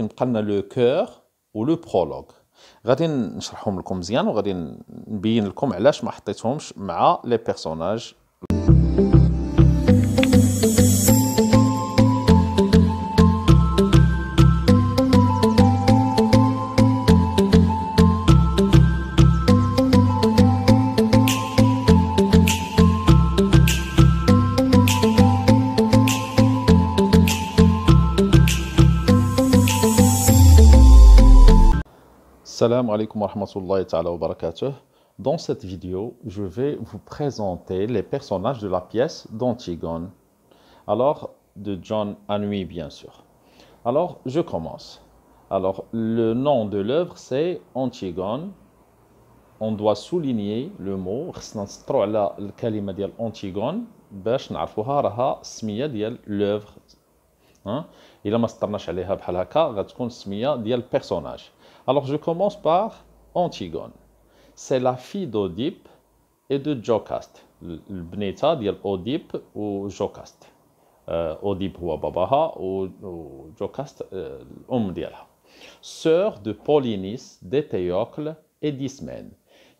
كي نبقى لنا لو كور ولو برولوغ غادي نشرحهم لكم مزيان وغادي نبين لكم علاش ما حطيتهمش مع لي بيرسوناج Assalamu alaikum wa rahmatullahi ta'ala wa barakatuh. Dans cette vidéo, je vais vous présenter les personnages de la pièce d'Antigone. Alors, de John Anhui, bien sûr. Alors, je commence. Alors, le nom de l'œuvre, c'est Antigone. On doit souligner le mot. Antigone. باش نعرفوها راها السميه ديال لوفر ها الا ما سطرناش عليها بحال هكا غتكون السميه ديال البيرسوناج alors je commence par Antigone. C'est la fille d'Odipe et de Jocaste. Le bneta dit Oedipe ou Jocaste. Euh, Odipe ou Ababaha ou, Jocaste, euh, l'homme dit Sœur de Polynice, d'Ethéocle et d'Ismène.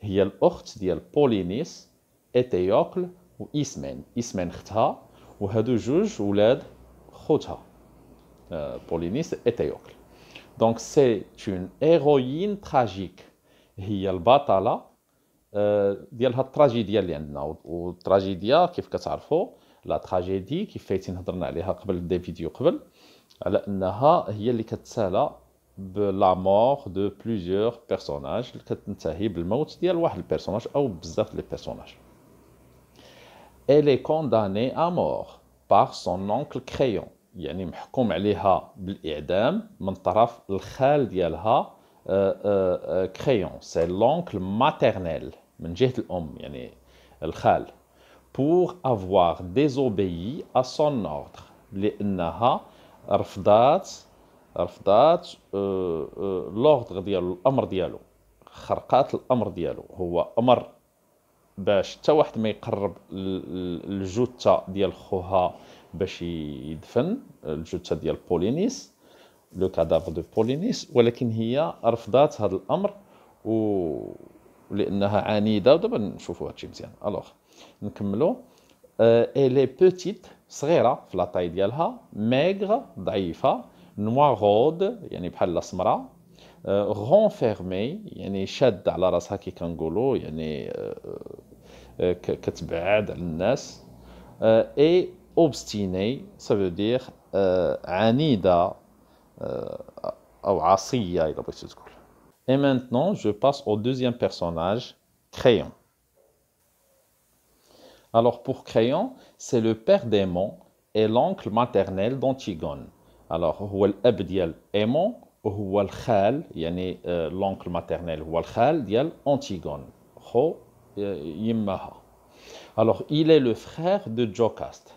Il est dit Polynice, Ethéocle ou Ismène. Ismène chta ou hadoujouj ou l'aide euh, Polynice Polynice, Ethéocle. Donc c'est une héroïne tragique. هي البطلة ديال هاد التراجيديا اللي عندنا والتراجيديا كيف كتعرفوا لا تراجيدي كيف فايتين هضرنا عليها قبل دي فيديو قبل على انها هي اللي كتسالى بلا مور دو بليزيور بيرسوناج اللي كتنتهي بالموت ديال واحد البيرسوناج او بزاف لي بيرسوناج Elle est condamnée à mort par son oncle Crayon. يعني محكوم عليها بالاعدام من طرف الخال ديالها كريون سي لونكل ماتيرنيل من جهه الام يعني الخال pour avoir désobéi à son ordre لانها رفضات رفضات لوردر آه، آه، ديالو الامر ديالو خرقات الامر ديالو هو امر باش حتى واحد ما يقرب الجثه ديال خوها باش يدفن الجثه ديال بولينيس لو كادافر دو بولينيس ولكن هي رفضات هذا الامر و لانها عنيده ودابا نشوفوا هادشي مزيان الوغ نكملوا لي euh, بوتيت صغيره في لاطاي ديالها ميغ ضعيفه نوارود يعني بحال السمراء غونفيرمي euh, يعني شاده على راسها كي كنقولوا يعني euh، كتبعد على الناس اي obstiné, ça veut dire euh, anida euh, ou asiya. Et maintenant, je passe au deuxième personnage, crayon. Alors pour crayon, c'est le père d'Aimon et l'oncle maternel d'Antigone. Alors, هو euh, l'oncle maternel Alors, il est le frère de Jocaste.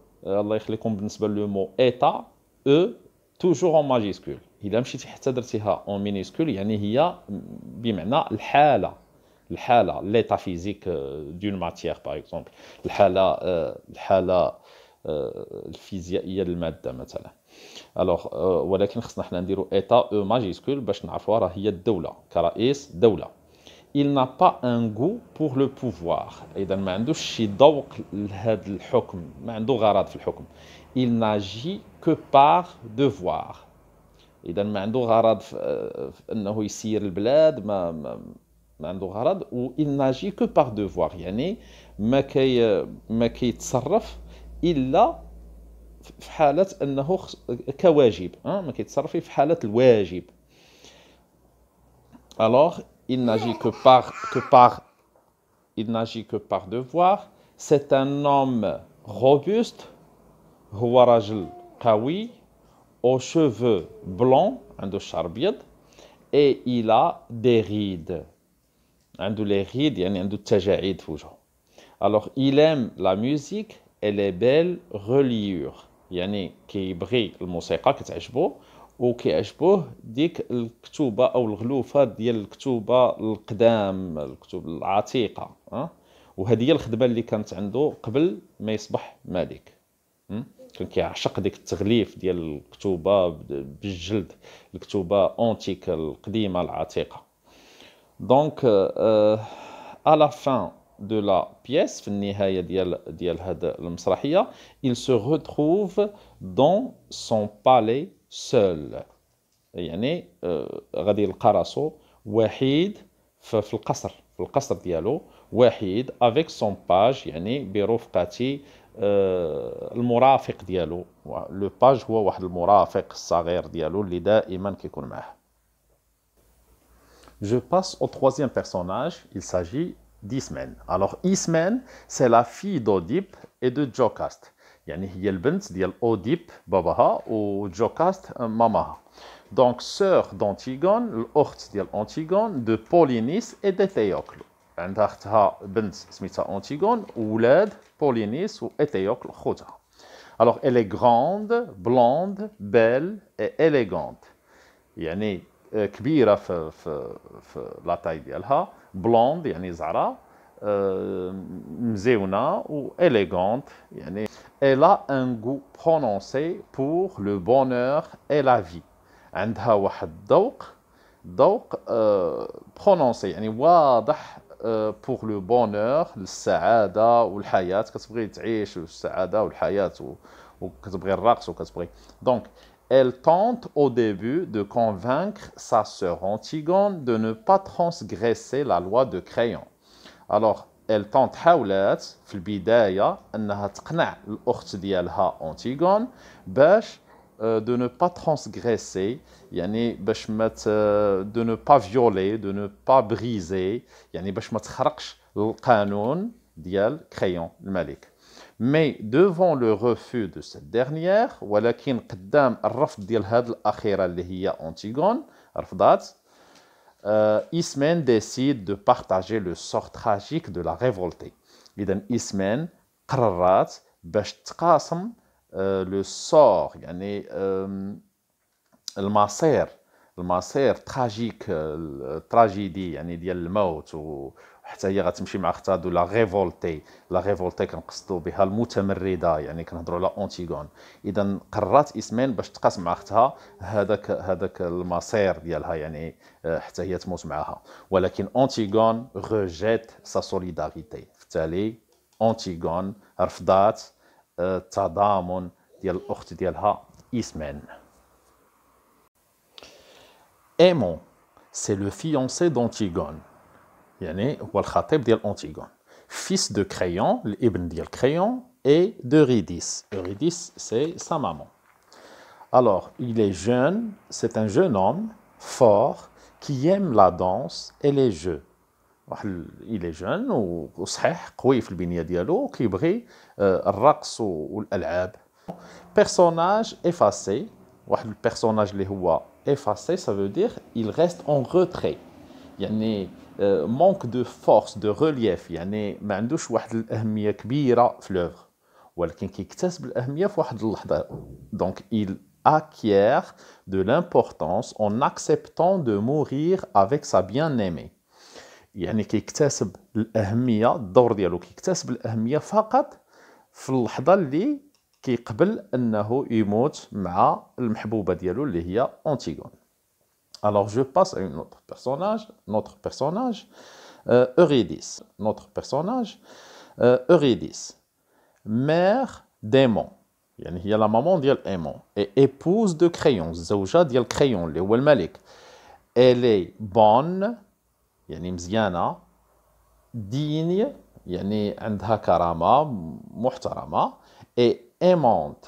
الله euh, يخليكم بالنسبه لو مو ايتا او توجور اون ماجيسكول اذا مشيتي حتى درتيها اون مينيسكول يعني هي بمعنى الحاله الحاله ليتا فيزيك دون ماتيير باغ اكزومبل الحاله euh، الحاله euh، الفيزيائيه للماده مثلا الوغ ولكن خصنا حنا نديرو ايتا او ماجيسكول باش نعرفوها راه هي الدوله كرئيس دوله il n'a pas un goût pour le pouvoir اذا ما عندوش شي ذوق لهذا الحكم ما عنده غرض في الحكم il n'agit que par devoir اذا ما عنده غرض في آه، انه يسير البلاد ما ما, ما عنده غرض و il n'agit que par devoir يعني ما كي ما كيتصرف الا في حاله انه كواجب آه، ما كيتصرف في حاله الواجب الوغ il n'agit que par, que par, il n'agit que par devoir. C'est un homme robuste, Huwarajl Kawi, aux cheveux blancs, un de et il a des rides. Un de les rides, il y a un de Alors, il aime la musique et les belles reliures. musique, كيبغي وكيعجبوه ديك الكتوبه او الغلوفه ديال الكتوبه القدام الكتب العتيقه أه؟ وهذه هي الخدمه اللي كانت عنده قبل ما يصبح ملك كان كيعشق ديك التغليف ديال الكتوبه بالجلد الكتوبه اونتيك القديمه العتيقه دونك ا لا فان دو لا بيس في النهايه ديال ديال هاد المسرحيه il se retrouve dans son palais seul. يعني غادي يلقى راسو وحيد في القصر في القصر ديالو وحيد افيك سون باج يعني برفقه المرافق ديالو لو باج هو واحد المرافق الصغير ديالو اللي دائما كيكون معاه Je passe au troisième personnage, il s'agit d'Ismen. Alors Ismen, c'est la fille d'Oedipe et de Jocaste. يعني هي البنت ديال اوديب باباها وجوكاست ماماها دونك سور دونتيغون الاخت ديال انتيغون دو بولينيس اي دي تيوكل عندها اختها بنت سميتها انتيغون ولاد بولينيس و ايتيوكل خوتها الوغ elle est بلوند بيل اي et يعني euh, كبيره في في في لا تاي ديالها بلوند يعني زعره Euh, mzeuna ou élégante. Elle a un goût prononcé pour le bonheur et la vie. عندها واحد euh, euh, pour ذوق bonheur le واضح le bonheur بونور السعاده ou Elle tente au début de convaincre sa sœur Antigone de ne pas transgresser la loi de Crayon الوغ إل طونت حاولات في البدايه انها تقنع الاخت ديالها اونتيغون باش دو نو با transgresser يعني باش ما دو نو با فيولي دو نو با بريزي يعني باش ما تخرقش القانون ديال كريون الملك مي دوفون لو ريفو دو سيت ديرنيير ولكن قدام الرفض ديال هاد الاخيره اللي هي اونتيغون رفضات Euh, Ismaël décide de partager le sort tragique de la révolte. Idem Ismen qarrat bash euh, le sort, euh, le masser, le masser tragique, la tragédie, yani ديال الموت حتى هي غتمشي مع اختها دو لا ريفولتي لا ريفولتي كنقصدوا بها المتمرده يعني كنهضروا على اونتيغون اذا قررت اسمين باش تقاس مع اختها هذاك هذاك المصير ديالها يعني آه، حتى هي تموت معها ولكن اونتيغون روجيت سا سوليداريتي بالتالي اونتيغون رفضات التضامن آه، ديال الاخت ديالها اسمين ايمون سي لو فيونسي دونتيغون يعني هو الخطيب ديال أنتيغون fils de Créon, l'Ibn Dial Créon, et d'Eurydice. Eurydice, c'est sa maman. Alors, il est jeune, c'est un jeune homme, fort, qui aime la danse et les jeux. Il est jeune, ou صحيح قوي في البنية ديالو كيبغي الرقص والألعاب. Personnage effacé, le personnage اللي هو effacé, ça veut dire il reste en retrait. يعني مونك de فورس دو ريلياف يعني ما عندوش واحد الاهميه كبيره في لوفر ولكن كيكتسب الاهميه في واحد اللحظه دونك il acquiert de l'importance en acceptant de mourir avec sa bien-aimée يعني كيكتسب الاهميه الدور ديالو كيكتسب الاهميه فقط في اللحظه اللي كيقبل انه يموت مع المحبوبه ديالو اللي هي اونتيغون alors je passe à un autre personnage, notre personnage, euh, Eurydice. Notre personnage, euh, Eurydice, mère d'Aimon. Il y a la maman d'Aimant et épouse de Crayon, Zouja d'Yel Crayon, le Malik. Elle est bonne, une Mziana, digne, يعني عندها karama, محترمة et aimante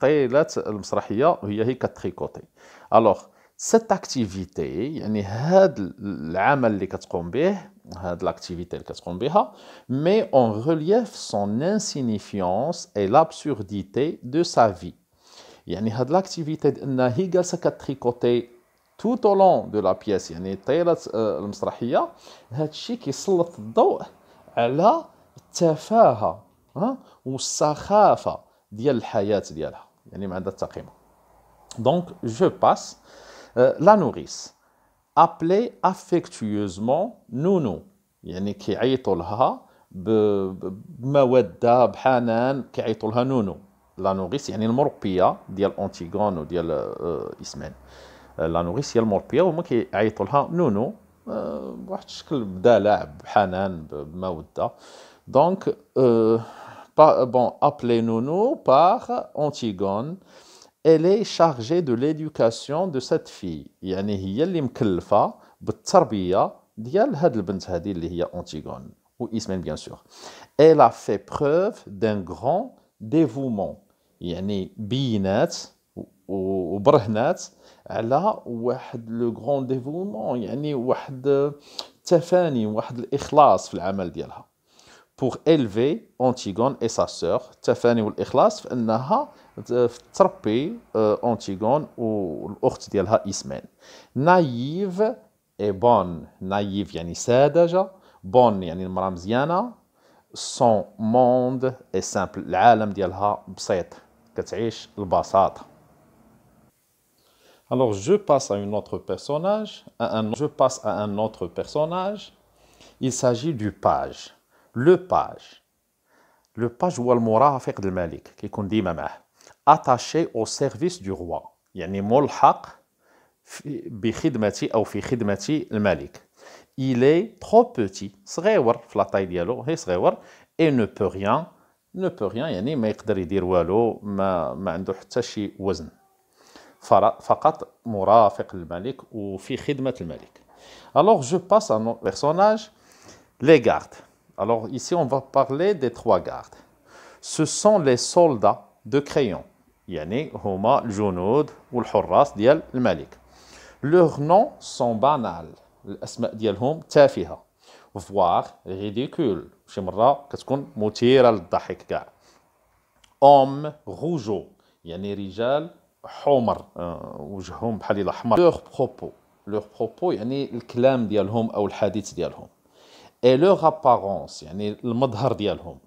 طيلة hmm? المسرحية وهي هي كتريكوتي الوغ سيت اكتيفيتي يعني هاد العمل اللي كتقوم به هاد لاكتيفيتي اللي كتقوم بها مي اون ريلييف سون انسينيفيونس اي لابسورديتي دو سا في يعني هاد لاكتيفيتي انها هي جالسه كتريكوتي tout au long de la pièce يعني طيلة آه، المسرحية هادشي كيسلط الضوء على التفاهة ها والسخافة ديال الحياه ديالها يعني ما عندها حتى قيمه دونك جو باس لا نوريس ابلي افيكتيوزمون نونو يعني كيعيطوا لها بموده بحنان كيعيطوا لها نونو لا نوريس يعني المربيه ديال اونتيغون وديال آه، اسمين لا euh, نوريس هي المربيه وهما كيعيطوا لها نونو آه، بواحد الشكل بدلع بحنان بموده دونك Euh, bon, appelée nono par Antigone, elle est chargée de l'éducation de cette fille. يعني هي اللي مكلفة بالتربية ديال هاد البنت هذه اللي هي Antigone ou Ismène bien sûr. Elle a fait preuve d'un grand dévouement. يعني بينات وبرهنات على واحد لو غران ديفومون يعني واحد التفاني واحد الاخلاص في العمل ديالها pour élever Antigone et sa sœur. Tafani ou l'Ikhlas, فإنها trappé euh, Antigone ou الأخت ديالها ismen. Naïve et bonne. Naïve yani sadaja. Bonne yani المرأة Son monde est simple. L'alam ديالها بسيط. كتعيش l'basad. Alors je passe à un autre personnage. un, je passe à un autre personnage. Il s'agit du page le page. le page au كيكون ديما معاه اتاشي service سيرفيس دو روا يعني ملحق او في il est trop petit صغيور في لا il ديالو هي et ne peut rien ne peut rien يعني ما يقدر يدير والو ما ما عنده فقط مرافق الملك وفي خدمه الملك alors je passe à un personnage les gardes alors ici, on va parler des trois gardes. Ce sont les soldats de crayon. Yani, Huma, Junoud ou Dial, Malik. Leurs noms sont banals. Les Dial, sont hum, Tafiha. Voire ridicules. Al-Dahik, Gar. Homme, Rougeau. Rijal, euh, hum, Leurs propos. Leurs propos, yani, le hum ou et leur apparence, yani le madhar d'yalhum,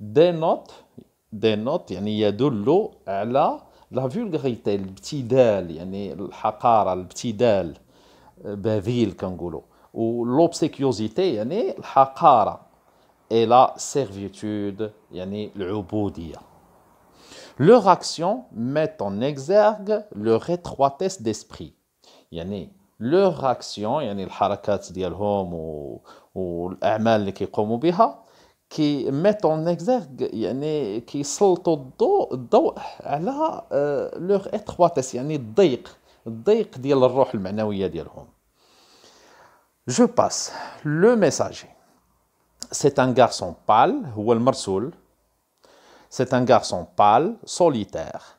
dénote, dénote, yani il y a de la, vulgarité, le petit dal, yani le haqar, le petit dal, euh, le kangolo, ou l'obséquiosité, yani le haqar, et la servitude, yani l'ouboudia. Leur action met en exergue leur étroitesse d'esprit, yani, leur action, les charakats ou les amants qui sont en train de qui mettent en exergue, qui sont en train de se faire leur étroitesse, leur étroitesse, leur étroitesse. Je passe. Le messager. C'est un garçon pâle, ou un marsoul. C'est un garçon pâle, solitaire.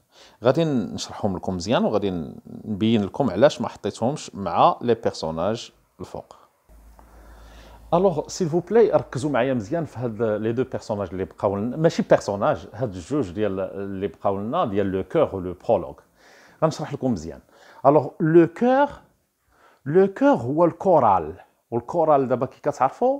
غادي نشرحهم لكم مزيان وغادي نبين لكم علاش ما حطيتهمش مع لي بيرسوناج الفوق الوغ سيل فو بلاي ركزوا معايا مزيان في هاد لي دو بيرسوناج اللي بقاو لنا ماشي بيرسوناج هاد الجوج ديال اللي بقاو لنا ديال لو كور ولو برولوغ غنشرح لكم مزيان الوغ لو كور لو كور هو الكورال والكورال دابا كي كتعرفوا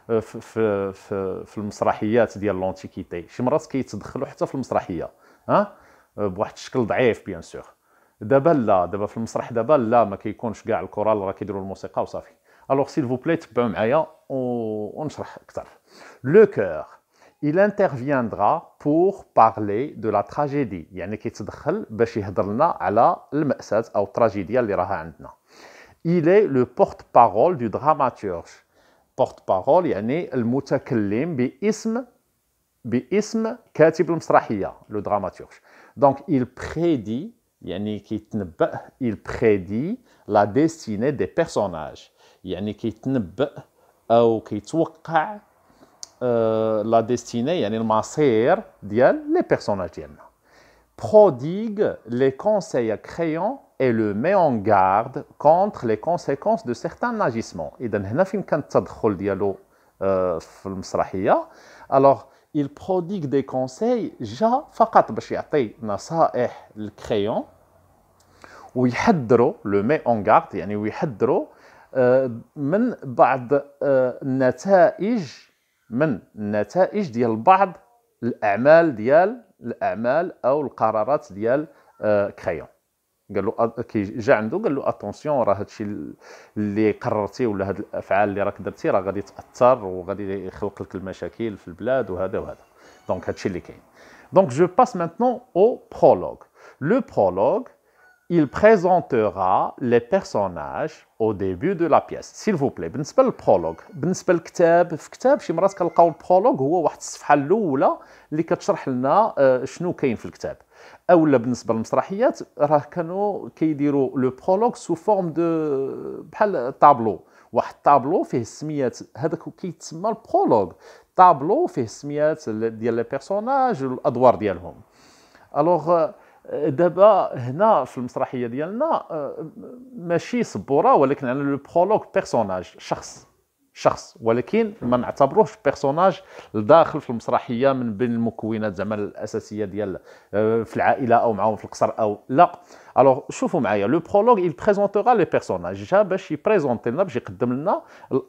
في آه، في في المسرحيات ديال لونتيكيتي شي مرات كيتدخلوا حتى في المسرحيه ها آه، بواحد الشكل ضعيف بيان سور دابا لا دابا في المسرح دابا لا ما كيكونش كاع الكورال راه كيديروا الموسيقى وصافي الوغ سيل فو بلي تبعوا معايا ونشرح اكثر لو كور il interviendra pour parler de la tragédie يعني كيتدخل باش يهضر لنا على المأساة أو التراجيديا اللي راها عندنا il est le porte-parole du dramaturge porte-parole, yani le mutakallim bi ism bi ism katib al-msrahiya, le dramaturge. Donc il prédit, yani kitnba, il prédit la destinée des personnages. Yani kitnba ou kitwqa euh, la destinée, yani le masir ديال les personnages ديالنا. Prodigue les conseils créants et le met en garde contre les conséquences de certains agissements. Il donne une fin quand ça doit coller dans film sérieux. Alors, il prodigue des conseils, juste pour que les conseils soient et le met en garde, c'est-à-dire, il met en garde, il met en garde contre les conséquences de certains agissements. الاعمال او القرارات ديال كريون آه، قال له آه، كي جا عنده قال له اتونسيون راه هادشي اللي قررتي ولا هاد الافعال اللي راك درتي راه غادي تاثر وغادي يخلق لك المشاكل في البلاد وهذا وهذا دونك هادشي اللي كاين دونك جو باس مانتنون او برولوغ لو برولوغ il présentera les personnages au début de la pièce s'il vous plaît بالنسبه للبرولوغ بالنسبه للكتاب في كتاب شي مرات كنلقاو البرولوغ هو واحد الصفحه الاولى اللي كتشرح لنا آه، شنو كاين في الكتاب اولا بالنسبه للمسرحيات راه كانوا كيديروا لو برولوغ سو فورم دو بحال طابلو واحد طابلو فيه السميات هذاك كيتسمى البرولوغ طابلو فيه السميات ديال لي بيرسوناج والادوار ديالهم الوغ آه، دابا هنا في المسرحيه ديالنا آه، ماشي سبوره ولكن على لو برولوغ بيرسوناج شخص شخص ولكن ما نعتبروهش بيرسوناج داخل في المسرحيه من بين المكونات زعما الاساسيه ديال آه، في العائله او معاهم في القصر او لا الوغ شوفوا معايا لو برولوغ يل بريزونتورا لي بيرسوناج جا باش يبريزونتي لنا باش يقدم لنا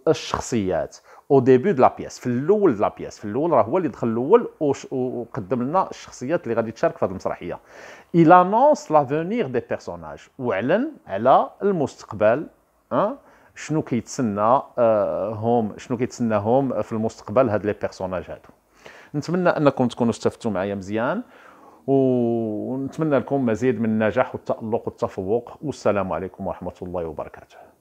الشخصيات او ديبي دو لا بياس في الاول لا بياس في الاول راه هو اللي دخل الاول وقدم لنا الشخصيات اللي غادي تشارك في هذه المسرحيه il annonce l'avenir des personnages وعلن على المستقبل أه؟ شنو كيتسنى آه، هم شنو كيتسناهم في المستقبل هاد لي بيرسوناج هادو نتمنى انكم تكونوا استفدتوا معايا مزيان ونتمنى لكم مزيد من النجاح والتالق والتفوق والسلام عليكم ورحمه الله وبركاته